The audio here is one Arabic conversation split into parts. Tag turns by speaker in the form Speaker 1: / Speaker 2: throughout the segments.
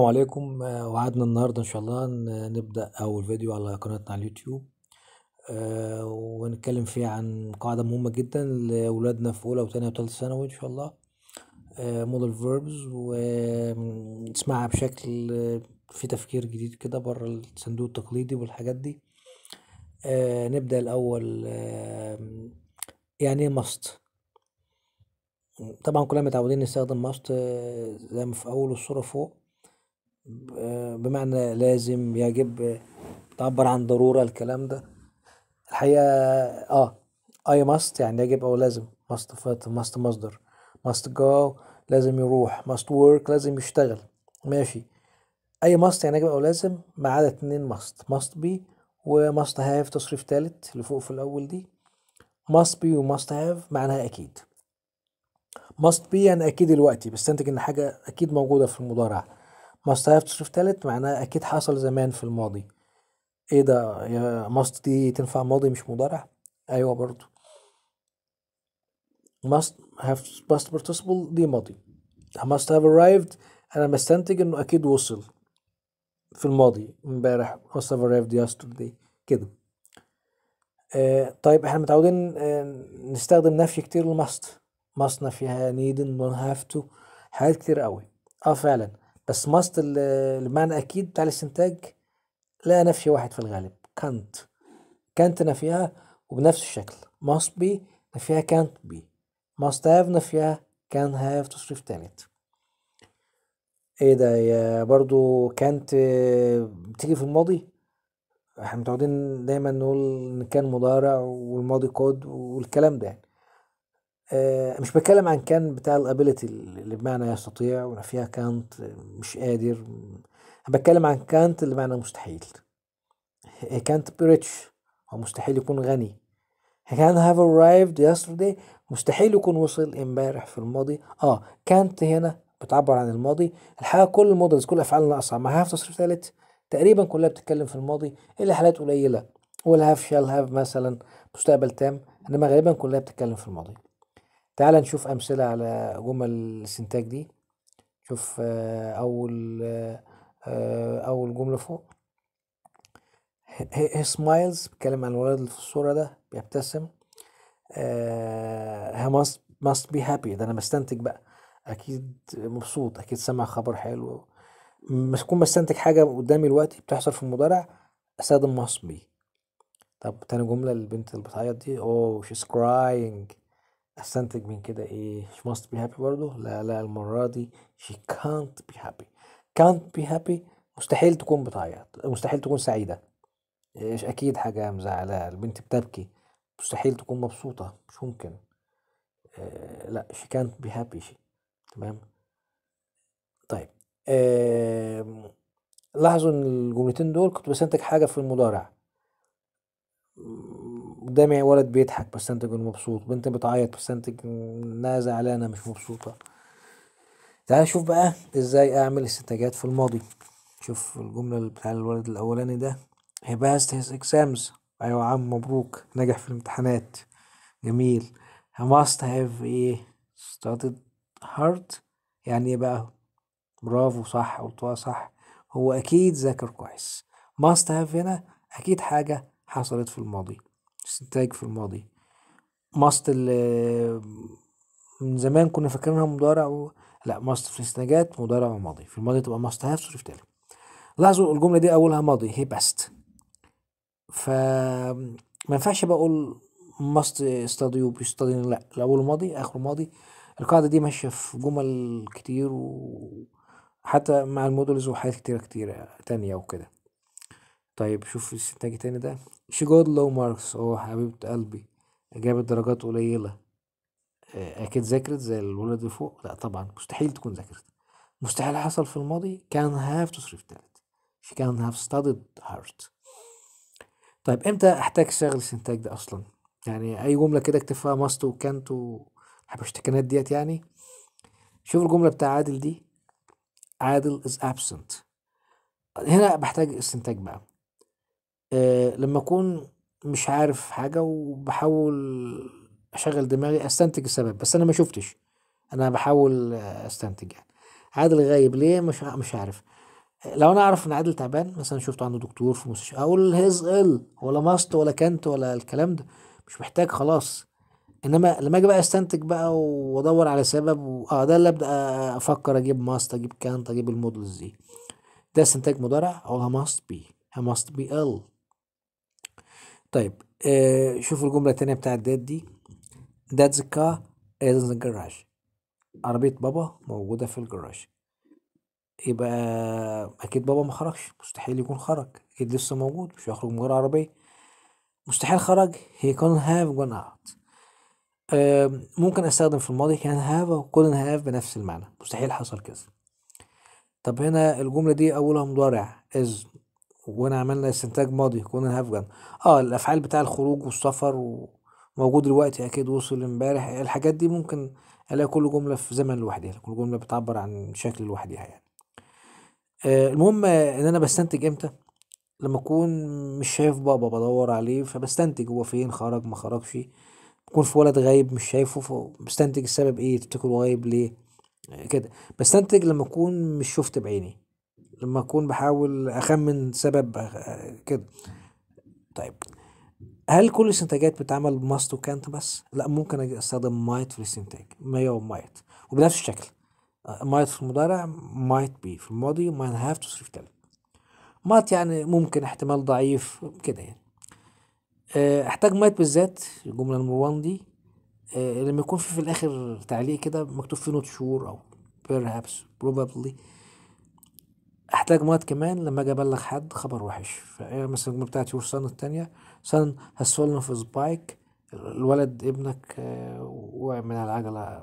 Speaker 1: السلام عليكم آه، وعدنا النهاردة إن شاء الله نبدأ أول فيديو على قناتنا على اليوتيوب آه، ونتكلم فيه عن قاعدة مهمة جدا لأولادنا في أولى وتانية وتالتة ثانوي إن شاء الله مودل آه، فيربز ونسمعها بشكل في تفكير جديد كده بره الصندوق التقليدي والحاجات دي نبدأ الأول يعني إيه ماست طبعا كلنا متعودين نستخدم ماست زي ما في أول الصورة فوق بمعنى لازم يجب تعبر عن ضرورة الكلام ده الحقيقة اه اي ماست يعني يجب او لازم ماست فات ماست مصدر ماست جو لازم يروح ماست ورك لازم يشتغل ماشي اي ماست يعني يجب او لازم ما عدا اتنين ماست ماست بي وماست هاف تصريف تالت اللي فوق في الاول دي ماست بي وماست هاف معناها أكيد ماست بي يعني أكيد دلوقتي بستنتج إن حاجة أكيد موجودة في المضارع ماست هاف تصرف تالت معناه اكيد حصل زمان في الماضي ايه ده يا ماست دي تنفع ماضي مش مضارع ايوه برضو must هاف باست بارتيسيبل دي ماضي ماست must have انا مستنتج انه اكيد وصل في الماضي امبارح must have ارايفد yesterday كده آه طيب احنا متعودين آه نستخدم نفي كتير لماست must نفيها نيد don't هاف تو حاجات كتير قوي اه فعلا بس ماست المعنى أكيد بتاع الاستنتاج لا نفي واحد في الغالب كانت كانت نفيها وبنفس الشكل ماست بي نفيها كانت بي ماست هاف نفيها كان هاف تصريف تالت ايه ده يا برضو كانت بتيجي في الماضي احنا متعودين دايما نقول ان كان مضارع والماضي كود والكلام ده يعني آه، مش بتكلم عن كان بتاع الابيلتي اللي بمعنى يستطيع ونفيها كانت مش قادر انا بتكلم عن كانت اللي بمعنى مستحيل كانت بريتش هو مستحيل يكون غني كان هاف arrived yesterday مستحيل يكون وصل امبارح في الماضي اه كانت هنا بتعبر عن الماضي الحقيقه كل المودلز كل افعال ناقصه ما هاف تصريف ثالث تقريبا كلها بتتكلم في الماضي الا حالات قليله ولا هاف شال هاف مثلا مستقبل تام انما غالبا كلها بتتكلم في الماضي تعال نشوف أمثلة على جمل الاستنتاج دي شوف آه، أول آه، آه، أول جملة فوق هي سمايلز بيتكلم عن الولد اللي في الصورة ده بيبتسم هي ماست ماست بي هابي ده أنا بستنتج بقى أكيد مبسوط أكيد سمع خبر حلو بس بستنتج حاجة قدامي دلوقتي بتحصل في المضارع أستخدم ماست بي طب تاني جملة البنت اللي بتعيط دي اوه شيز كراينج استنتج من كده ايه she must be happy برضو لا لا المرة دي she can't be happy can't be happy مستحيل تكون بتعيط مستحيل تكون سعيدة إيش اكيد حاجة مزعلة البنت بتبكي مستحيل تكون مبسوطة مش ممكن آه، لا she can't be happy she تمام طيب آه لاحظوا ان الجملتين دول كنت بستنتج حاجة في المضارع قدامي ولد بيضحك بستنتج انه مبسوط بنت بتعيط بستنتج انها زعلانه مش مبسوطه تعال شوف بقى ازاي اعمل استنتاجات في الماضي شوف الجمله بتاع الولد الاولاني ده هي باست هيز اكسامز ايوه عم مبروك نجح في الامتحانات جميل هي ماست هاف ايه ستارتد هارد يعني ايه بقى برافو صح قلتوها صح هو اكيد ذاكر كويس ماست هاف هنا اكيد حاجه حصلت في الماضي استنتاج في الماضي ماست من زمان كنا فاكرينها مضارع و... لا ماست في الاستنتاجات مضارع وماضي في الماضي تبقى ماست هاف صرف تالي لاحظوا الجملة دي أولها ماضي هي باست ف ما ينفعش بقول ماست استاديو بيستاديو لا الأول ماضي اخر ماضي القاعدة دي ماشية في جمل كتير وحتى مع المودلز وحاجات كتيرة كتيرة تانية وكده طيب شوف الاستنتاج تاني ده لو ماركس هو حبيبة قلبي جابت درجات قليلة آه، أكيد ذاكرت زي الولد اللي فوق لا طبعا مستحيل تكون ذاكرت مستحيل حصل في الماضي كان هاف تصرف تالت she كان هاف studied هارت طيب امتى احتاج اشتغل الاستنتاج ده اصلا يعني اي جمله كده فيها ماست وكانت والحبشتكنات ديت يعني شوف الجمله بتاع عادل دي عادل is absent هنا بحتاج استنتاج بقى آه، لما اكون مش عارف حاجه وبحاول اشغل دماغي استنتج السبب بس انا ما شفتش انا بحاول استنتج يعني عادل غايب ليه مش مش عارف لو انا اعرف ان عادل تعبان مثلا شفته عنده دكتور في مستشفى اقول هيز ال ولا ماست ولا كانت ولا الكلام ده مش محتاج خلاص انما لما اجي بقى استنتج بقى وادور على سبب و... اه ده اللي ابدا افكر اجيب ماست اجيب كانت اجيب المودلز دي ده استنتاج مضارع او ماست بي ماست بي ال طيب آه شوف الجملة التانية بتاعت داد دي دادز كا از ذا جراج عربية بابا موجودة في الجراج يبقى أكيد بابا ما خرجش مستحيل يكون خرج أكيد لسه موجود مش هيخرج من غير عربية مستحيل خرج he couldn't have gone out آه ممكن أستخدم في الماضي كان هاف أو couldn't have بنفس المعنى مستحيل حصل كذا طب هنا الجملة دي أولها مضارع از وانا عملنا استنتاج ماضي كنا هافجن اه الافعال بتاع الخروج والسفر وموجود دلوقتي اكيد وصل امبارح الحاجات دي ممكن الاقي كل جمله في زمن لوحدها كل جمله بتعبر عن شكل لوحدها يعني آه المهم ان انا بستنتج امتى لما اكون مش شايف بابا بدور عليه فبستنتج هو فين خرج ما خرجش بكون في ولد غايب مش شايفه فبستنتج السبب ايه تفتكروا غايب ليه كده بستنتج لما اكون مش شفت بعيني لما اكون بحاول اخمن سبب آه، كده طيب هل كل الاستنتاجات بتتعمل بماست وكانت بس؟ لا ممكن اجي استخدم مايت في الاستنتاج ميه ومايت وبنفس الشكل مايت آه، في المضارع مايت بي في الماضي ماين هاف تو تصريف تالت مات يعني ممكن احتمال ضعيف كده يعني آه، احتاج مايت بالذات الجملة نمبر 1 دي لما يكون في في الاخر تعليق كده مكتوب فيه نوت شور او perhaps probably هحتاج مرات كمان لما اجي ابلغ حد خبر وحش فايه مثلا الجمله بتاعتي يور الثانيه التانية سان في سبايك الولد ابنك آه، وقع من العجله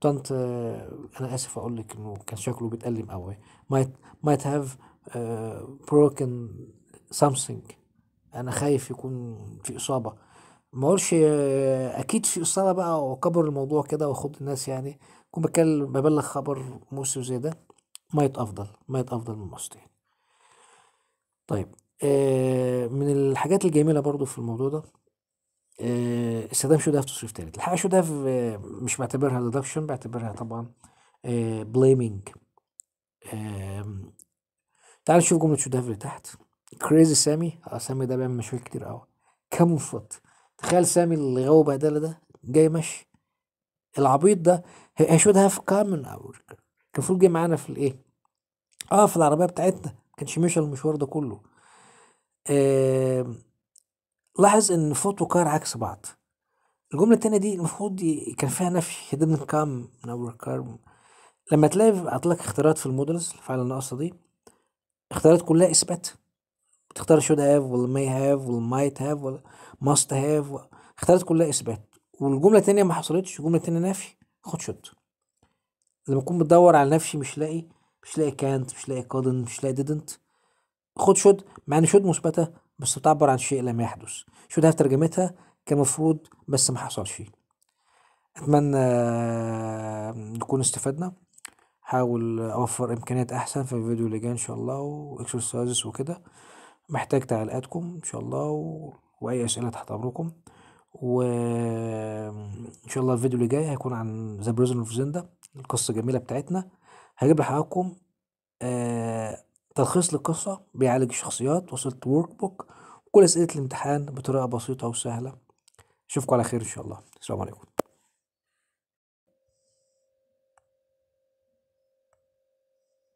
Speaker 1: طنط آه، انا اسف اقول لك انه كان شكله بيتألم قوي مايت مايت هاف بروكن something انا خايف يكون في اصابه ما اقولش آه، اكيد في اصابه بقى واكبر الموضوع كده واخد الناس يعني كنت بتكلم ببلغ خبر موسى زي ده ميت افضل ميت افضل من المصل يعني طيب آه، من الحاجات الجميله برضو في الموضوع ده آه، استخدام شو ده في تصريف ثالث الحقيقه شو ده آه، مش بعتبرها ديدكشن بعتبرها طبعا بليمينج تعال نشوف جمله شو ده اللي تحت كريزي سامي اه سامي ده بيعمل مشاكل كتير قوي كم فوت تخيل سامي اللي غاوي بهدله ده جاي ماشي العبيط ده هي شو هاف كام من اور كان المفروض جه معانا في الايه اه في العربيه بتاعتنا ما كانش مشى المشوار ده كله آه لاحظ ان فوت وكار عكس بعض الجمله التانية دي المفروض دي كان فيها نفي didn't come in our car لما تلاقي لك اختيارات في المودلز الافعال الناقصه دي اختيارات كلها اثبات بتختار should have ولا may have ولا might have ولا must have اختيارات كلها اثبات والجمله التانية ما حصلتش الجمله التانية نفي خد شوت لما اكون بدور على نفسي مش لاقي مش لاقي كانت مش لاقي كودن مش لاقي ديدنت خد شود مع ان شود مثبته بس بتعبر عن شيء لم يحدث شود في ترجمتها كمفروض بس ما حصلش اتمنى آه، نكون استفدنا حاول اوفر امكانيات احسن في الفيديو اللي جاي ان شاء الله واكسرسايزز وكده محتاج تعليقاتكم ان شاء الله و... واي اسئله تحت امركم وان شاء الله الفيديو اللي جاي هيكون عن ذا بريزن اوف زندا القصه الجميله بتاعتنا هجيب لحضراتكم آه تلخيص للقصه بيعالج الشخصيات وصلت ورك بوك وكل اسئله الامتحان بطريقه بسيطه وسهله اشوفكم على خير ان شاء الله السلام عليكم